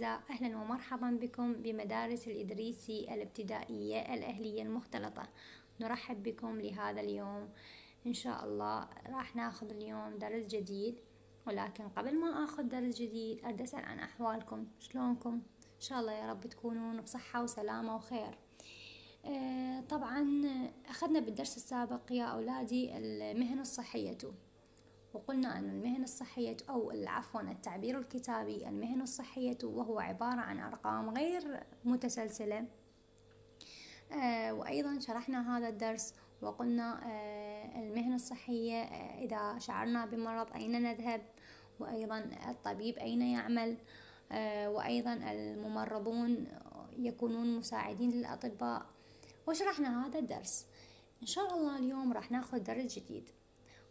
الأعزاء أهلا ومرحبا بكم بمدارس الإدريسي الابتدائية الأهلية المختلطة نرحب بكم لهذا اليوم إن شاء الله راح ناخذ اليوم درس جديد ولكن قبل ما أخذ درس جديد أريد أسأل عن أحوالكم شلونكم إن شاء الله يا رب تكونون بصحة وسلامة وخير آه، طبعا أخذنا بالدرس السابق يا أولادي المهن الصحية وقلنا أن المهن الصحية أو عفوا التعبير الكتابي المهن الصحية وهو عبارة عن أرقام غير متسلسلة آه وأيضا شرحنا هذا الدرس وقلنا آه المهن الصحية آه إذا شعرنا بمرض أين نذهب وأيضا الطبيب أين يعمل آه، وأيضا الممرضون يكونون مساعدين للأطباء وشرحنا هذا الدرس إن شاء الله اليوم راح ناخذ درس جديد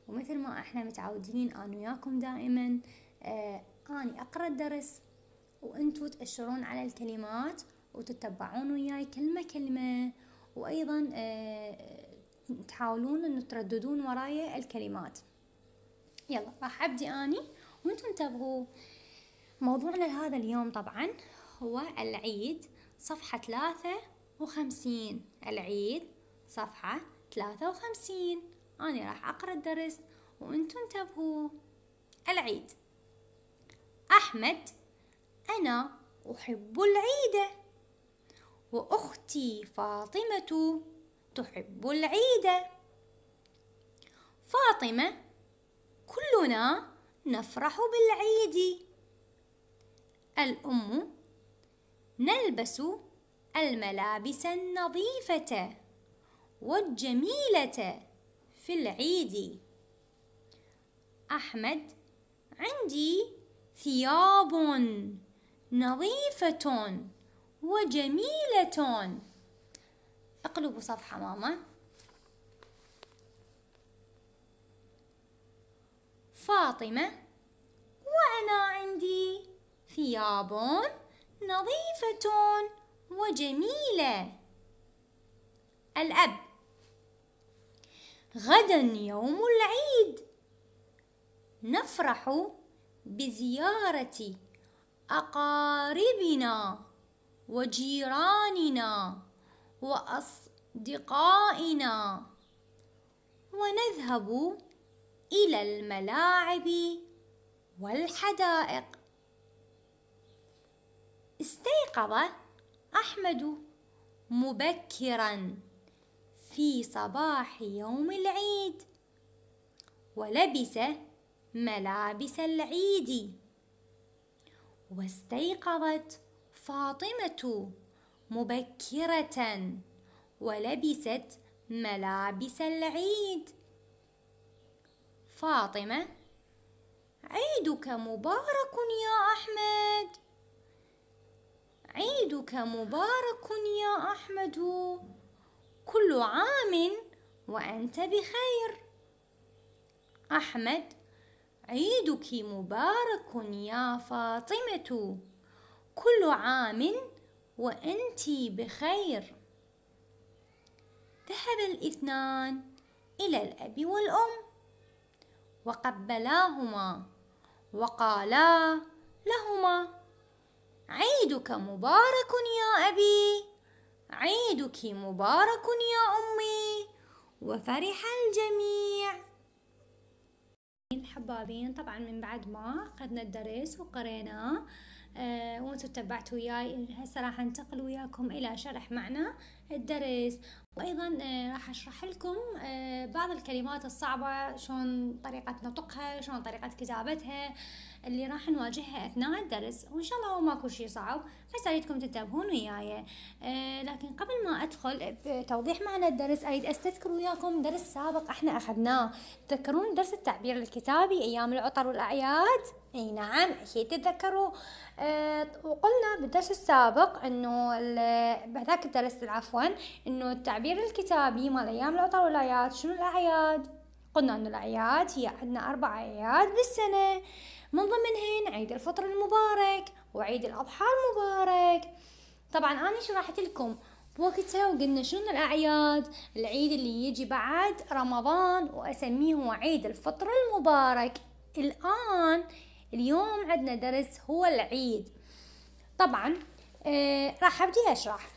ومثل ما احنا متعودين انا وياكم دائما آه اني اقرا الدرس وانتو تأشرون على الكلمات وتتبعون وياي كلمة كلمة وايضا آه تحاولون ان ترددون وراي الكلمات يلا راح ابدي اني وانتم تبغوا موضوعنا لهذا اليوم طبعا هو العيد صفحة ثلاثة وخمسين العيد صفحة ثلاثة وخمسين أنا راح أقرأ الدرس وأنتوا انتبهوا العيد أحمد أنا أحب العيد وأختي فاطمة تحب العيد فاطمة كلنا نفرح بالعيد الأم نلبس الملابس النظيفة والجميلة في العيد أحمد عندي ثياب نظيفة وجميلة اقلبوا صفحة ماما فاطمة وأنا عندي ثياب نظيفة وجميلة الأب غدا يوم العيد نفرح بزيارة أقاربنا وجيراننا وأصدقائنا ونذهب إلى الملاعب والحدائق استيقظ أحمد مبكرا في صباح يوم العيد ولبس ملابس العيد واستيقظت فاطمه مبكره ولبست ملابس العيد فاطمه عيدك مبارك يا احمد عيدك مبارك يا احمد كل عام وأنت بخير أحمد عيدك مبارك يا فاطمة كل عام وأنت بخير ذهب الاثنان إلى الأب والأم وقبلاهما وقالا لهما عيدك مبارك يا أبي عيدك مبارك يا أمي وفرح الجميع الحبابين طبعا من بعد ما أخذنا الدرس وقريناه آه وانتم تبعتوا وياي هسه راح انتقل وياكم الى شرح معنى الدرس وايضا آه راح اشرح لكم آه بعض الكلمات الصعبة شلون طريقة نطقها شلون طريقة كتابتها اللي راح نواجهها اثناء الدرس وان شاء الله هو ماكو شيء صعب بس اريدكم تنتبهون وياي آه لكن قبل ما ادخل بتوضيح معنى الدرس اريد استذكر وياكم درس سابق احنا اخذناه تذكرون درس التعبير الكتابي ايام العطر والاعياد اي نعم اكيد تتذكروا أه وقلنا بالدرس السابق انه بهذاك الدرس عفوا انه التعبير الكتابي مال ايام العطر والاعياد شنو الاعياد قلنا انه الاعياد هي عندنا اربع اعياد بالسنه من ضمنهن عيد الفطر المبارك وعيد الأضحى المبارك طبعا أنا شرحت لكم بوقتها وقلنا شنو الأعياد العيد اللي يجي بعد رمضان وأسميه هو عيد الفطر المبارك الآن اليوم عندنا درس هو العيد طبعا آه راح أبدي أشرح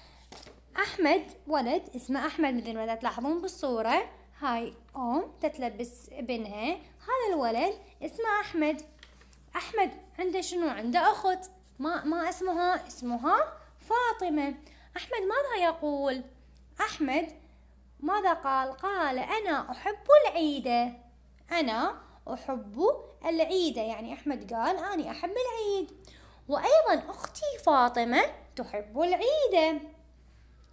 أحمد ولد اسمه أحمد مثل ما تلاحظون بالصورة هاي أم تتلبس ابنها هذا الولد اسمه أحمد أحمد عنده شنو عنده أخت ما ما اسمها اسمها فاطمة أحمد ماذا يقول أحمد ماذا قال قال أنا أحب العيدة أنا أحب العيدة يعني أحمد قال أنا أحب العيد وأيضا أختي فاطمة تحب العيدة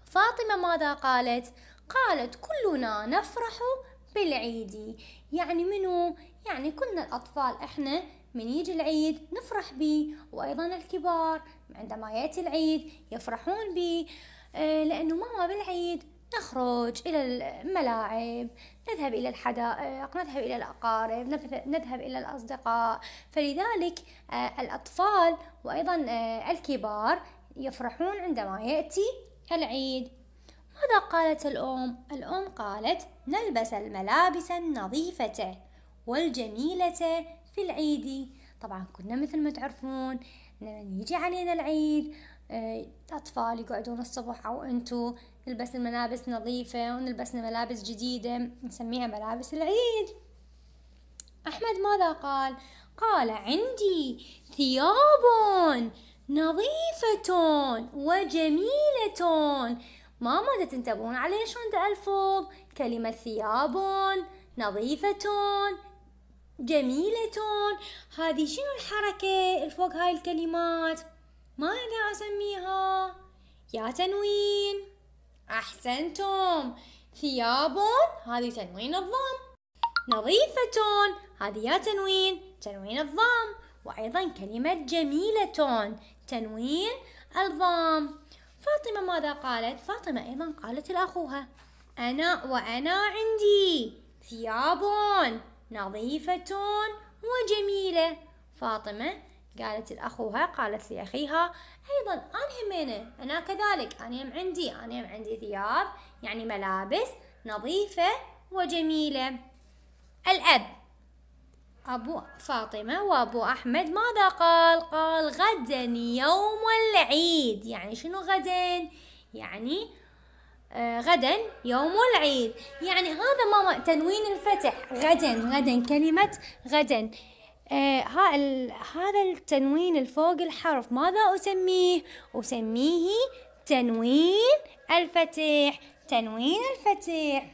فاطمة ماذا قالت قالت كلنا نفرح بالعيد يعني منو يعني كلنا الأطفال إحنا من يجي العيد نفرح به وأيضا الكبار عندما يأتي العيد يفرحون به آه، لأنه ماما بالعيد نخرج إلى الملاعب نذهب إلى الحدائق نذهب إلى الأقارب نذهب إلى الأصدقاء فلذلك آه، الأطفال وأيضا آه، الكبار يفرحون عندما يأتي العيد ماذا قالت الأم؟ الأم قالت نلبس الملابس النظيفة والجميلة في العيدي طبعا كنا مثل ما تعرفون لما يجي علينا العيد آه، الأطفال يقعدون الصبح أو أنتو نلبس الملابس نظيفة ونلبس ملابس جديدة نسميها ملابس العيد أحمد ماذا قال؟ قال عندي ثياب نظيفة وجميلة ماما تنتبهون عليه شلون تألفوا كلمة ثياب نظيفة جميلة هذه شنو الحركة الفوق هاي الكلمات ما أقدر أسميها يا تنوين أحسنتم ثياب هذه تنوين الضم نظيفة هذه يا تنوين تنوين الضم وأيضا كلمة جميلة تنوين الضم فاطمة ماذا قالت؟ فاطمة أيضا قالت لأخوها أنا وأنا عندي ثياب نظيفة وجميلة فاطمة قالت لأخوها قالت لأخيها أيضا أنا همينة أنا كذلك أنا هم عندي أنا هم عندي ثياب يعني ملابس نظيفة وجميلة الأب أبو فاطمة وأبو أحمد ماذا قال؟ قال غدا يوم العيد يعني شنو غدا؟ يعني آه، غدا يوم العيد يعني هذا ماما تنوين الفتح غدا غدا كلمة غدا آه ها ال... هذا التنوين الفوق الحرف ماذا أسميه؟ أسميه تنوين الفتح تنوين الفتح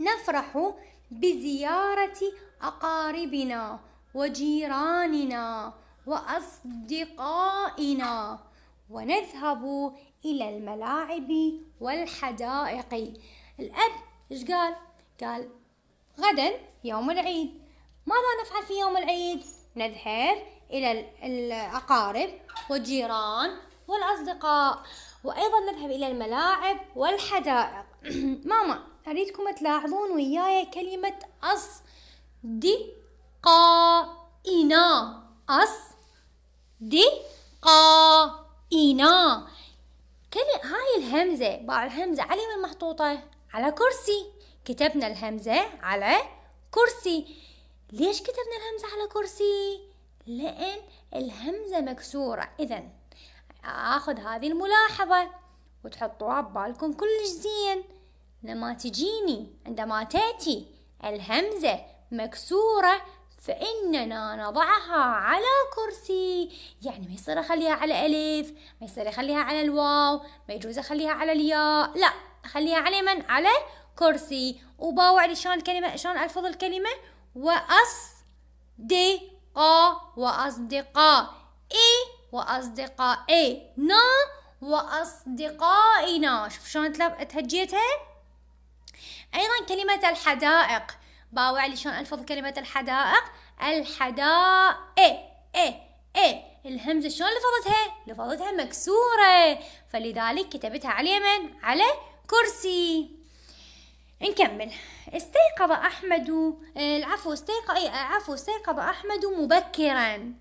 نفرح بزيارة أقاربنا وجيراننا وأصدقائنا ونذهب إلى الملاعب والحدائق الأب إيش قال؟ قال غدا يوم العيد ماذا نفعل في يوم العيد؟ نذهب إلى الأقارب والجيران والأصدقاء وأيضا نذهب إلى الملاعب والحدائق ماما أريدكم تلاحظون وياي كلمة أصدقائنا أصدقائنا الهمزة باع الهمزة على وين محطوطة على كرسي كتبنا الهمزة على كرسي ليش كتبنا الهمزة على كرسي لأن الهمزة مكسورة إذا آخذ هذه الملاحظة وتحطوها ببالكم كلش زين لما تجيني عندما تأتي الهمزة مكسورة فإننا نضعها على كرسي يعني ما يصير أخليها على ألف ما يصير أخليها على الواو ما يجوز أخليها على الياء لا أخليها على من؟ على كرسي وباوع شلون الكلمة شلون ألفظ الكلمة وأصدقاء وأصدقاء إي نا وأصدقائنا شوف شلون تهجيتها أيضا كلمة الحدائق باوع لي شلون الفظ كلمه الحدائق الحدائق إيه إيه الهمزه شلون لفظتها لفظتها مكسوره فلذلك كتبتها على اليمن على كرسي نكمل استيقظ احمد آه، العفو استيقظ اي عفو استيقظ احمد مبكرا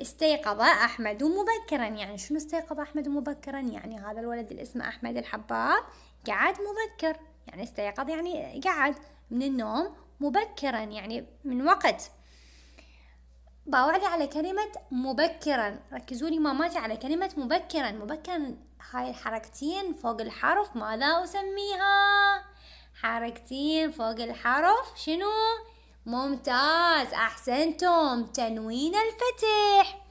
استيقظ احمد مبكرا يعني شنو استيقظ احمد مبكرا يعني هذا الولد اللي اسمه احمد الحباب قعد مبكر يعني استيقظ يعني قعد من النوم مبكرا يعني من وقت باوعلي على كلمة مبكرا ركزوا لي ماماتي على كلمة مبكرا مبكرا هاي الحركتين فوق الحرف ماذا أسميها؟ حركتين فوق الحرف شنو؟ ممتاز أحسنتم تنوين الفتح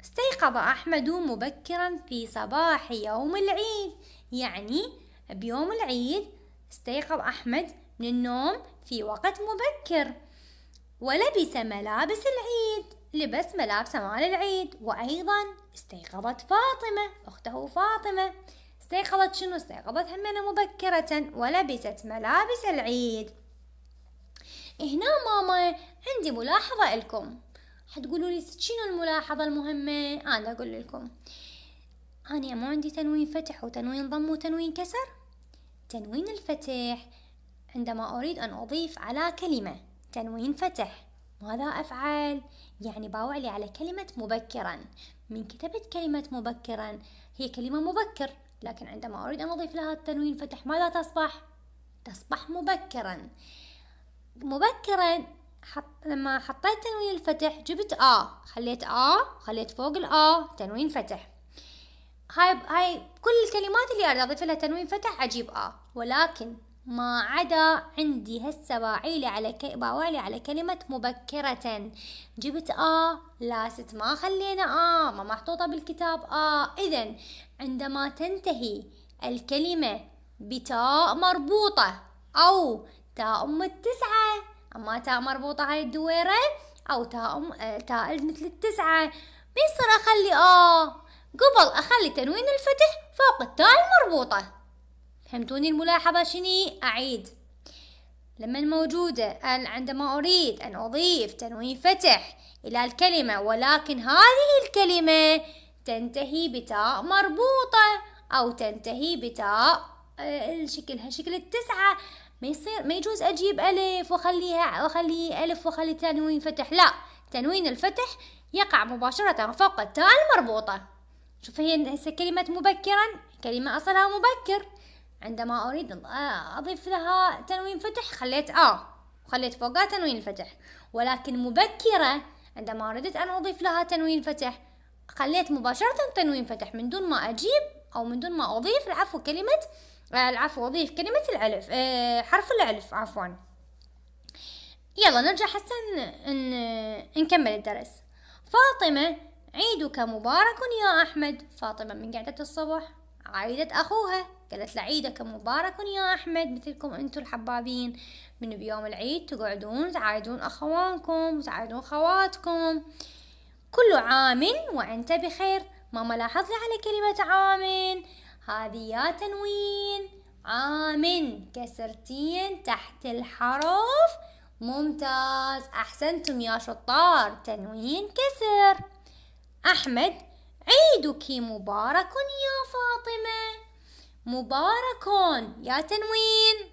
استيقظ أحمد مبكرا في صباح يوم العيد يعني بيوم العيد استيقظ أحمد من النوم في وقت مبكر ولبس ملابس العيد لبس ملابس مال العيد وأيضا استيقظت فاطمة أخته فاطمة استيقظت شنو استيقظت همنا مبكرة ولبست ملابس العيد هنا ماما عندي ملاحظة لكم حتقولوا لي شنو الملاحظة المهمة أنا أقول لكم أنا مو عندي تنوين فتح وتنوين ضم وتنوين كسر تنوين الفتح عندما أريد أن أضيف على كلمة تنوين فتح ماذا أفعل؟ يعني باوعلي على كلمة مبكرا من كتبت كلمة مبكرا هي كلمة مبكر لكن عندما أريد أن أضيف لها التنوين فتح ماذا تصبح؟ تصبح مبكرا مبكرا حط... لما حطيت تنوين الفتح جبت آ خليت آ خليت فوق الآ تنوين فتح هاي هاي كل الكلمات اللي أريد أضيف لها تنوين فتح أجيب آ ولكن ما عدا عندي هسه باعيلي على ك... باوالي على كلمة مبكرة جبت آ لاست ما خلينا آ ما محطوطة بالكتاب آ إذا عندما تنتهي الكلمة بتاء مربوطة أو تاء أم التسعة أما تاء مربوطة هاي الدويرة أو تاء أم تاء مثل التسعة ما يصير أخلي آ قبل أخلي تنوين الفتح فوق التاء المربوطة فهمتوني الملاحظة شني أعيد لما الموجودة عندما أريد أن أضيف تنوين فتح إلى الكلمة ولكن هذه الكلمة تنتهي بتاء مربوطة أو تنتهي بتاء شكلها آه، شكل التسعة ما يصير ما يجوز أجيب ألف وأخليها وأخلي ألف وأخلي تنوين فتح لا تنوين الفتح يقع مباشرة فوق التاء المربوطة شوف هي كلمة مبكرا كلمة أصلها مبكر عندما أريد أضيف لها تنوين فتح خليت آ آه، وخليت فوقها تنوين الفتح ولكن مبكرة عندما أردت أن أضيف لها تنوين فتح خليت مباشرة تنوين فتح من دون ما أجيب أو من دون ما أضيف العفو كلمة آه، العفو أضيف كلمة الألف آه، حرف الألف عفوا يلا نرجع حسن إن نكمل الدرس فاطمة عيدك مبارك يا أحمد فاطمة من قعدة الصبح عيدت أخوها قالت له عيدك مبارك يا أحمد مثلكم أنتم الحبابين من بيوم العيد تقعدون تعايدون أخوانكم تعايدون خواتكم كل عام وأنت بخير ماما لاحظ لي على كلمة عام هذه يا تنوين عام كسرتين تحت الحرف ممتاز أحسنتم يا شطار تنوين كسر أحمد عيدك مبارك يا فاطمة مبارك يا تنوين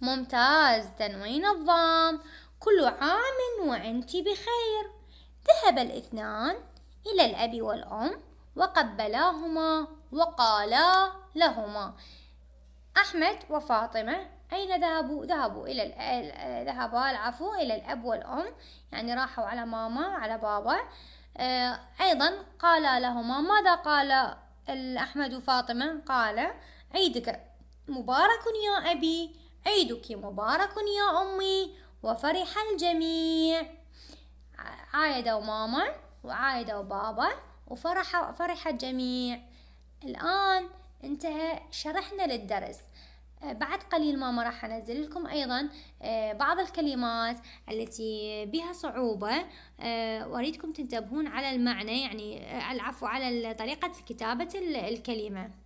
ممتاز تنوين الضام كل عام وأنت بخير ذهب الاثنان إلى الأب والأم وقبلاهما وقالا لهما أحمد وفاطمة أين ذهبوا؟ ذهبوا إلى ذهبا العفو إلى الأب والأم يعني راحوا على ماما على بابا آه، أيضا قالا لهما ماذا قال الأحمد فاطمة قال عيدك مبارك يا أبي عيدك مبارك يا أمي وفرح الجميع عايدوا ماما وعايدوا بابا وفرح فرح الجميع الآن انتهى شرحنا للدرس بعد قليل ماما راح أنزل لكم أيضا آه، بعض الكلمات التي بها صعوبة آه، وأريدكم تنتبهون على المعنى يعني آه، العفو على طريقة كتابة الكلمة